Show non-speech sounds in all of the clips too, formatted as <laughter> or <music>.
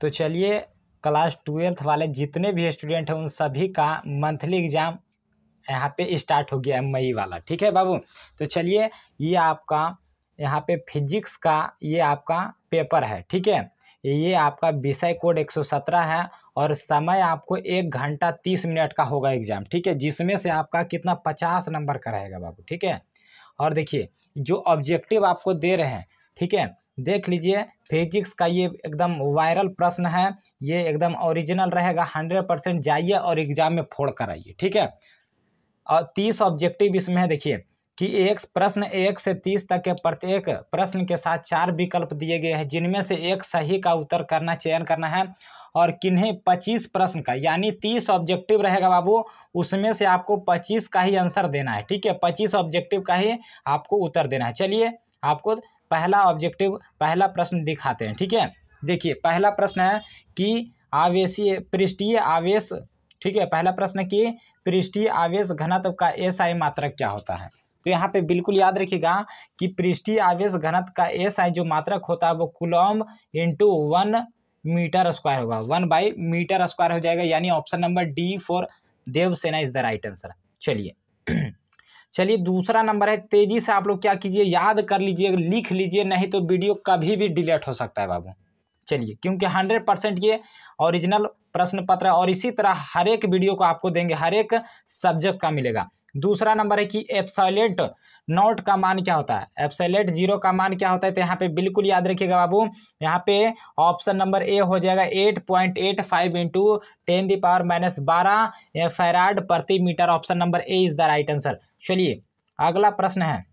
तो चलिए class twelfth वाले जितने भी स्टूडेंट हैं उन सभी का मंथली एग्ज़ाम यहाँ पे स्टार्ट हो गया है मई वाला ठीक है बाबू तो चलिए ये आपका यहाँ पे फिजिक्स का ये आपका पेपर है ठीक है ये आपका विषय कोड 117 है और समय आपको एक घंटा तीस मिनट का होगा एग्जाम ठीक है जिसमें से आपका कितना पचास नंबर का रहेगा बाबू ठीक है और देखिए जो ऑब्जेक्टिव आपको दे रहे हैं ठीक है देख लीजिए फिजिक्स का ये एकदम वायरल प्रश्न है ये एकदम ओरिजिनल रहेगा हंड्रेड परसेंट जाइए और एग्जाम में फोड़ कर आइए ठीक है और तीस ऑब्जेक्टिव इसमें है देखिए कि एक प्रश्न एक से तीस तक के प्रत्येक प्रश्न के साथ चार विकल्प दिए गए हैं जिनमें से एक सही का उत्तर करना चयन करना है और किन्हीं पच्चीस प्रश्न का यानी तीस ऑब्जेक्टिव रहेगा बाबू उसमें से आपको पच्चीस का ही आंसर देना है ठीक है पच्चीस ऑब्जेक्टिव का ही आपको उत्तर देना है चलिए आपको पहला ऑब्जेक्टिव पहला प्रश्न दिखाते हैं ठीक है देखिए पहला प्रश्न है कि आवेशीय पृष्ठीय आवेश ठीक है पहला प्रश्न कि पृष्ठीय आवेश घनत्व का एस आई मात्रक क्या होता है तो यहाँ पे बिल्कुल याद रखिएगा कि पृष्ठीय आवेश घनत्व का एस आई जो मात्रक होता है वो coulomb into one metre square होगा वन बाई मीटर स्क्वायर हो जाएगा यानी ऑप्शन नंबर डी फॉर देवसेना इज द राइट आंसर चलिए चलिए दूसरा नंबर है तेज़ी से आप लोग क्या कीजिए याद कर लीजिए लिख लीजिए नहीं तो वीडियो कभी भी डिलीट हो सकता है बाबू चलिए क्योंकि हंड्रेड परसेंट ये ओरिजिनल प्रश्न पत्र और इसी तरह हर एक वीडियो को आपको देंगे हर एक सब्जेक्ट का मिलेगा दूसरा नंबर है कि एप्सलेंट नॉट का मान क्या होता है एप्सलेंट जीरो का मान क्या होता है तो यहाँ पे बिल्कुल याद रखिएगा बाबू यहाँ पे ऑप्शन नंबर ए हो जाएगा eight point eight five into ten the power minus बारह फैराड प्रति metre option number A is the right answer चलिए अगला प्रश्न है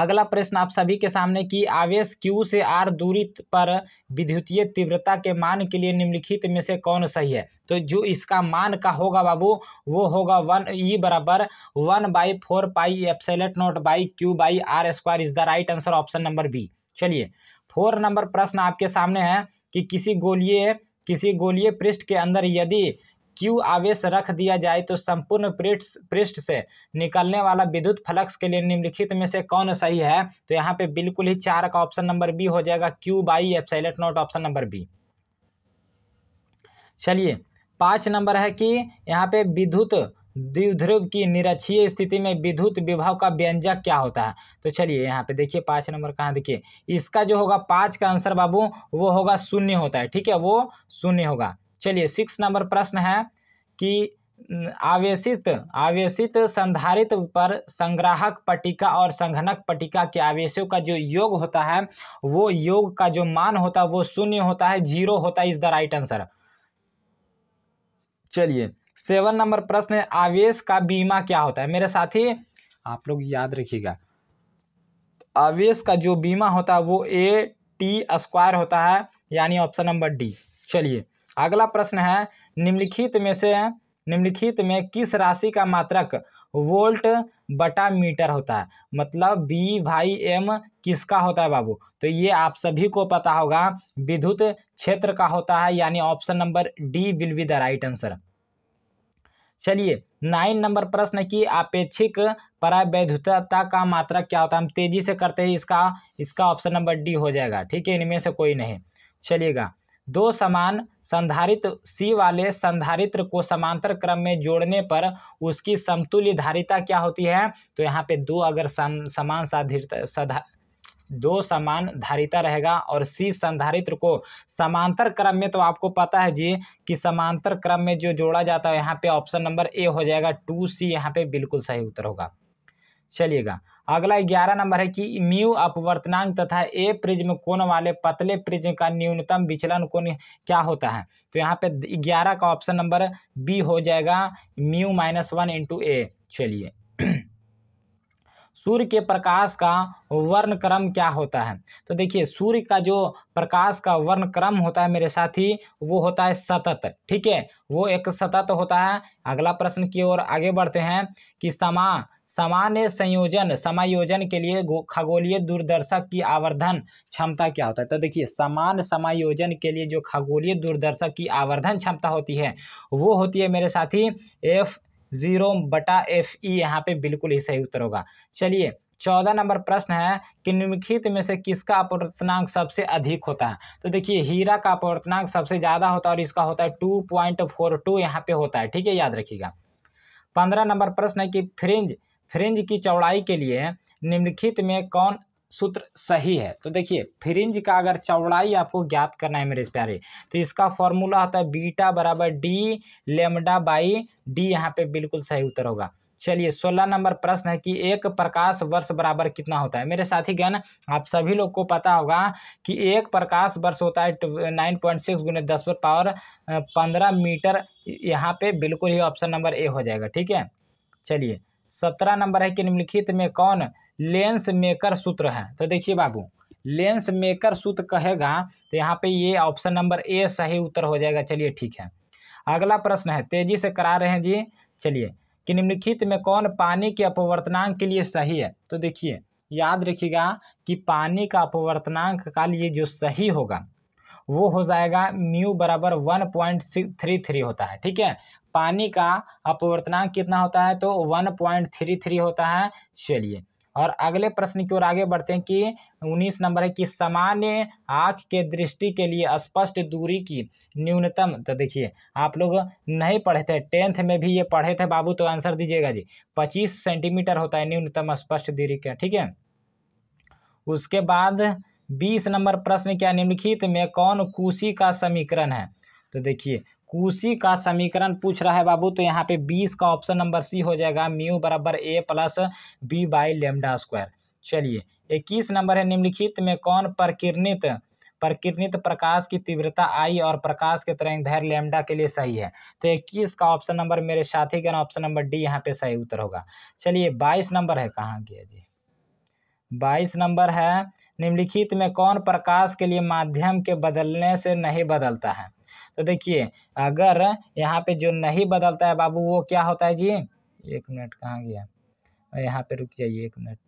अगला प्रश्न आप सभी के सामने कि आवेश क्यू से आर दूरी पर विद्युतीय तीव्रता के मान के लिए निम्नलिखित में से कौन सही है तो जो इसका मान का होगा बाबू वो होगा वन ई e बराबर one by four pi epsilon naught by Q by R square is the right answer option number B चलिए फोर नंबर प्रश्न आपके सामने है कि किसी गोलिए किसी गोलीय पृष्ठ के अंदर यदि क्यू आवेश रख दिया जाए तो संपूर्ण पृष्ठ पृष्ठ से निकलने वाला विद्युत फ्लक्स के लिए निम्नलिखित में से कौन सही है तो यहाँ पे बिल्कुल ही चार का ऑप्शन नंबर बी हो जाएगा Q by epsilon naught option number B चलिए पाँच नंबर है कि यहाँ पे विद्युत द्विध्रुव की निरक्षीय स्थिति में विद्युत विभव का व्यंजक क्या होता है तो चलिए यहाँ पे देखिए पाँच नंबर कहाँ देखिए इसका जो होगा पाँच का आंसर बाबू वो होगा शून्य होता है ठीक है वो शून्य होगा चलिए सिक्स नंबर प्रश्न है कि आवेशित आवेशित संधारित पर संग्राहक पटिका और संघनक पटिका के आवेशों का जो योग होता है वो योग का जो मान होता है वो शून्य होता है जीरो होता है इज द राइट आंसर चलिए सेवन नंबर प्रश्न है आवेश का बीमा क्या होता है मेरे साथी आप लोग याद रखिएगा आवेश का जो बीमा होता है वो ए टी स्क्वायर होता है यानी ऑप्शन नंबर डी चलिए अगला प्रश्न है निम्नलिखित में से निम्नलिखित में किस राशि का मात्रक वोल्ट बटा मीटर होता है मतलब बी भाई एम किसका होता है बाबू तो ये आप सभी को पता होगा विद्युत क्षेत्र का होता है यानी option number D will be the right answer चलिए नाइन नंबर प्रश्न की अपेक्षिक परावैधता का मात्रा क्या होता है हम तेजी से करते हैं इसका इसका ऑप्शन नंबर डी हो जाएगा ठीक है इनमें से कोई नहीं चलिएगा दो समान संधारित्र सी वाले संधारित्र को समांतर क्रम में जोड़ने पर उसकी समतुल्य धारिता क्या होती है तो यहाँ पे दो अगर सम, समान सधा दो समान धारिता रहेगा और सी संधारित्र को समांतर क्रम में तो आपको पता है जी कि समांतर क्रम में जो जोड़ा जाता है यहाँ पे ऑप्शन नंबर ए हो जाएगा टू सी यहाँ पे बिल्कुल सही उत्तर होगा चलिएगा अगला ग्यारह नंबर है कि म्यू अपवर्तनांक तथा ए प्रिज्म कोण वाले पतले प्रिज्म का न्यूनतम विचलन कोण क्या होता है तो यहाँ पे ग्यारह का ऑप्शन नंबर बी हो जाएगा mu minus one into A चलिए सूर्य के प्रकाश का वर्ण क्रम क्या होता है तो देखिए सूर्य का जो प्रकाश का वर्ण क्रम होता है मेरे साथी वो होता है सतत ठीक है वो एक सतत होता है अगला प्रश्न की ओर आगे बढ़ते हैं कि समा सामान्य संयोजन समायोजन के लिए खगोलीय दूरदर्शक की आवर्धन क्षमता क्या होता है तो देखिए समान समायोजन के लिए जो खगोलीय दूरदर्शक की आवर्धन क्षमता होती है वो होती है मेरे साथी एफ जीरो बटा एफ ई यहाँ पे बिल्कुल ही सही उत्तर होगा चलिए चौदह नंबर प्रश्न है कि निम्नलिखित में से किसका अपवर्तनांक सबसे अधिक होता है तो देखिए हीरा का अपवर्तनांक सबसे ज़्यादा होता है और इसका होता है टू पॉइंट फोर टू यहाँ पे होता है ठीक है याद रखिएगा पंद्रह नंबर प्रश्न है कि फ्रिंज फ्रिंज की चौड़ाई के लिए निम्नलिखित में कौन सूत्र सही है तो देखिए फ्रिंज का अगर चौड़ाई आपको ज्ञात करना है मेरे प्यारे तो इसका फॉर्मूला होता है बीटा बराबर डी लेमडा बाई डी यहाँ पे बिल्कुल सही उत्तर होगा चलिए सोलह नंबर प्रश्न है कि एक प्रकाश वर्ष बराबर कितना होता है मेरे साथी गण आप सभी लोग को पता होगा कि एक प्रकाश वर्ष होता है नाइन पॉइंट सिक्स गुने दस पर पावर पंद्रह मीटर यहाँ पे बिल्कुल ही ऑप्शन नंबर ए हो जाएगा ठीक है चलिए सत्रह नंबर है कि निम्नलिखित में कौन लेंस मेकर सूत्र है तो देखिए बाबू लेंस मेकर सूत्र कहेगा तो यहाँ पे ये ऑप्शन नंबर ए सही उत्तर हो जाएगा चलिए ठीक है अगला प्रश्न है तेजी से करा रहे हैं जी चलिए कि निम्नलिखित में कौन पानी के अपवर्तनांक के लिए सही है तो देखिए याद रखिएगा कि पानी का अपवर्तनांक का लिए जो सही होगा वो हो जाएगा म्यू बराबर वन पॉइंट थ्री थ्री होता है ठीक है पानी का अपवर्तनांक कितना होता है तो वन पॉइंट थ्री थ्री होता है चलिए और अगले प्रश्न की ओर आगे बढ़ते हैं कि उन्नीस नंबर है कि सामान्य आँख के दृष्टि के लिए स्पष्ट दूरी की न्यूनतम तो देखिए आप लोग नहीं पढ़े थे टेंथ में भी ये पढ़े थे बाबू तो आंसर दीजिएगा जी पच्चीस सेंटीमीटर होता है न्यूनतम स्पष्ट दूरी का ठीक है उसके बाद बीस नंबर प्रश्न क्या निम्नलिखित में कौन कुशी का समीकरण है तो देखिए कुशी का समीकरण पूछ रहा है बाबू तो यहाँ पे बीस का ऑप्शन नंबर सी हो जाएगा म्यू बराबर A plus B by lambda square चलिए इक्कीस नंबर है निम्नलिखित में कौन प्रकीर्णित प्रकिरणित प्रकाश की तीव्रता आई और प्रकाश के तरंग धैर्य लेमडा के लिए सही है तो इक्कीस का ऑप्शन नंबर मेरे साथी का ऑप्शन नंबर डी यहाँ पे सही उत्तर होगा चलिए बाईस नंबर है कहाँ गया जी बाईस नंबर है निम्नलिखित में कौन प्रकाश के लिए माध्यम के बदलने से नहीं बदलता है तो देखिए अगर यहाँ पे जो नहीं बदलता है बाबू वो क्या होता है जी एक मिनट कहाँ गया यहाँ पे रुक जाइए एक मिनट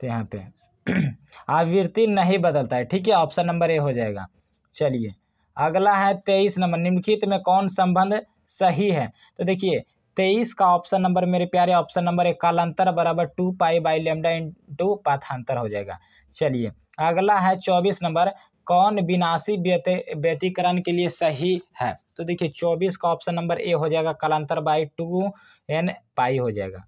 तो यहाँ पे <clears throat> आवृत्ति नहीं बदलता है ठीक है ऑप्शन नंबर ए हो जाएगा चलिए अगला है तेईस नंबर निम्नलिखित में कौन संबंध सही है तो देखिए तेईस का ऑप्शन नंबर मेरे प्यारे ऑप्शन नंबर एक कालांतर बराबर टू पाई बाई लेमडा टू पाथांतर हो जाएगा चलिए अगला है चौबीस नंबर कौन विनाशी व्यतीकरण के लिए सही है तो देखिए चौबीस का ऑप्शन नंबर ए हो जाएगा कालांतर बाई टू एन पाई हो जाएगा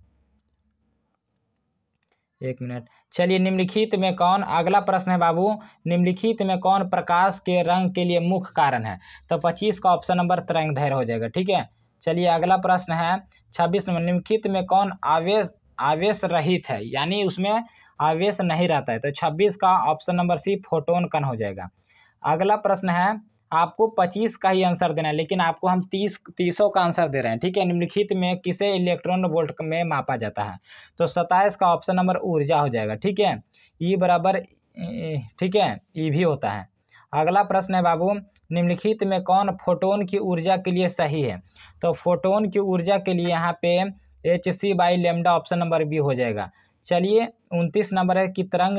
एक मिनट चलिए निम्नलिखित में कौन अगला प्रश्न है बाबू निम्नलिखित में कौन प्रकाश के रंग के लिए मुख्य कारण है तो पच्चीस का ऑप्शन नंबर तरंग धैर्य हो जाएगा ठीक है चलिए अगला प्रश्न है छब्बीस नंबर निम्नलिखित में कौन आवेश आवेश रहित है यानी उसमें आवेश नहीं रहता है तो छब्बीस का ऑप्शन नंबर सी फोटोन कन हो जाएगा अगला प्रश्न है आपको पच्चीस का ही आंसर देना है लेकिन आपको हम तीस तीसों का आंसर दे रहे हैं ठीक है निम्नलिखित में किसे इलेक्ट्रॉन वोल्ट में मापा जाता है तो सत्ताईस का ऑप्शन नंबर ऊर्जा हो जाएगा ठीक है ई बराबर ठीक है ई भी होता है अगला प्रश्न है बाबू निम्नलिखित में कौन फोटोन की ऊर्जा के लिए सही है तो फोटोन की ऊर्जा के लिए यहाँ पे H C by lambda option number B हो जाएगा चलिए उनतीस नंबर है कि तरंग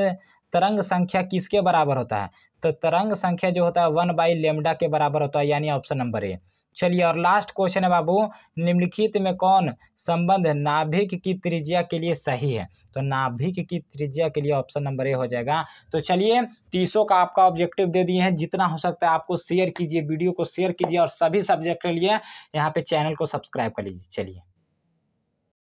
तरंग संख्या किसके बराबर होता है तो तरंग संख्या जो होता है वन बाई लेमडा के बराबर होता है यानी ऑप्शन नंबर ए चलिए और लास्ट क्वेश्चन है बाबू निम्नलिखित में कौन संबंध नाभिक की त्रिज्या के लिए सही है तो नाभिक की त्रिज्या के लिए ऑप्शन नंबर ए हो जाएगा तो चलिए तीसों का आपका ऑब्जेक्टिव दे दिए हैं जितना हो सकता है आपको शेयर कीजिए वीडियो को शेयर कीजिए और सभी सब्जेक्ट के लिए यहाँ पे चैनल को सब्सक्राइब कर लीजिए चलिए